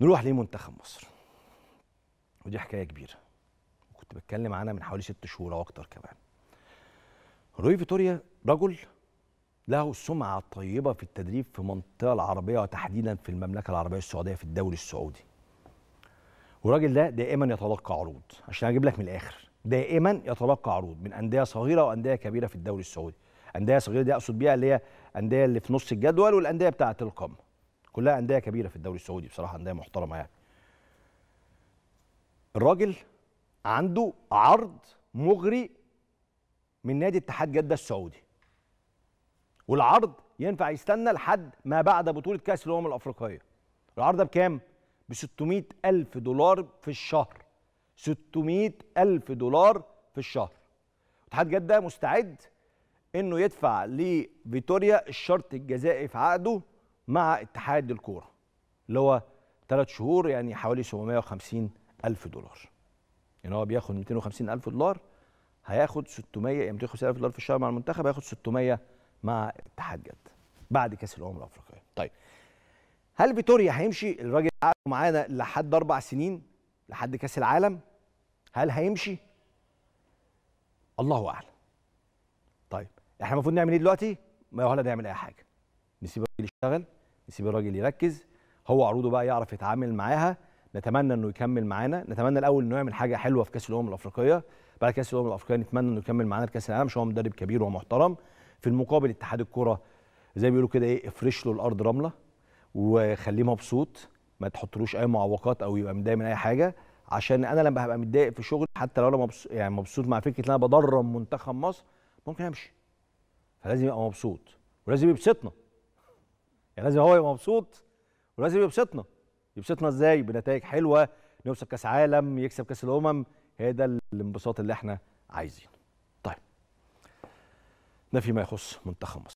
نروح لمنتخب مصر ودي حكايه كبيره وكنت بتكلم عنها من حوالي ست شهور او اكتر كمان روي فيتوريا رجل له سمعه طيبه في التدريب في المنطقه العربيه وتحديدا في المملكه العربيه السعوديه في الدوري السعودي والراجل ده دائما يتلقى عروض عشان اجيب لك من الاخر دائما يتلقى عروض من انديه صغيره وانديه كبيره في الدوري السعودي انديه صغيره دي اقصد بيها اللي هي انديه اللي في نص الجدول والانديه بتاعه القمه كلها انديه كبيره في الدوري السعودي بصراحه انديه محترمه يعني الراجل عنده عرض مغري من نادي اتحاد جده السعودي والعرض ينفع يستنى لحد ما بعد بطوله كاس الامم الافريقيه العرض ده بكام ب 600 الف دولار في الشهر 600 الف دولار في الشهر اتحاد جده مستعد انه يدفع لفيتوريا الشرط الجزائي في عقده مع اتحاد الكوره اللي هو ثلاث شهور يعني حوالي 750 الف دولار يعني هو بياخد 250 الف دولار هياخد 600 يعني 250 الف دولار في الشهر مع المنتخب هياخد 600 مع اتحاد جد بعد كاس الامم الافريقيه طيب هل فيتوريا هيمشي الراجل قعد معانا لحد اربع سنين لحد كاس العالم هل هيمشي الله اعلم طيب احنا المفروض نعمل ايه دلوقتي ما هو ولا نعمل اي حاجه نسيب الراجل يشتغل نسيب الراجل يركز هو عروضه بقى يعرف يتعامل معاها نتمنى انه يكمل معانا نتمنى الاول انه يعمل حاجه حلوه في كاس الامم الافريقيه بعد كاس الامم الافريقيه نتمنى انه يكمل معانا لكاس العالم عشان هو مدرب كبير ومحترم في المقابل اتحاد الكره زي ما بيقولوا كده ايه افرش له الارض رمله وخليه مبسوط ما تحطلوش اي معوقات او يبقى متضايق من اي حاجه عشان انا لما هبقى متضايق في شغلي حتى لو انا مبسوط يعني مبسوط مع فكره ان انا بدرب منتخب مصر ممكن امشي فلازم يبقى مبسوط ولازم يبسطنا يعني لازم هو يبقى مبسوط ولازم يبسطنا يبسطنا ازاي بنتائج حلوه نوصل كاس عالم يكسب كاس الامم هي ده الانبساط اللي احنا عايزينه طيب ده فيما يخص منتخب مصر